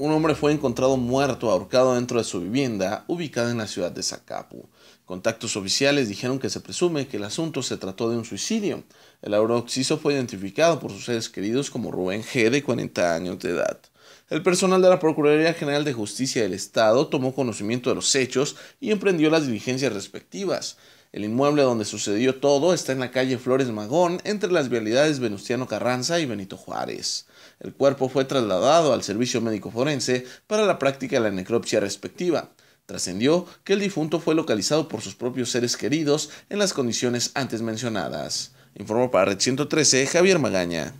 un hombre fue encontrado muerto ahorcado dentro de su vivienda ubicada en la ciudad de Zacapu. Contactos oficiales dijeron que se presume que el asunto se trató de un suicidio. El auroxiso fue identificado por sus seres queridos como Rubén G. de 40 años de edad. El personal de la Procuraduría General de Justicia del Estado tomó conocimiento de los hechos y emprendió las diligencias respectivas. El inmueble donde sucedió todo está en la calle Flores Magón, entre las vialidades Venustiano Carranza y Benito Juárez. El cuerpo fue trasladado al servicio médico forense para la práctica de la necropsia respectiva. Trascendió que el difunto fue localizado por sus propios seres queridos en las condiciones antes mencionadas. Informó para Red 113 Javier Magaña.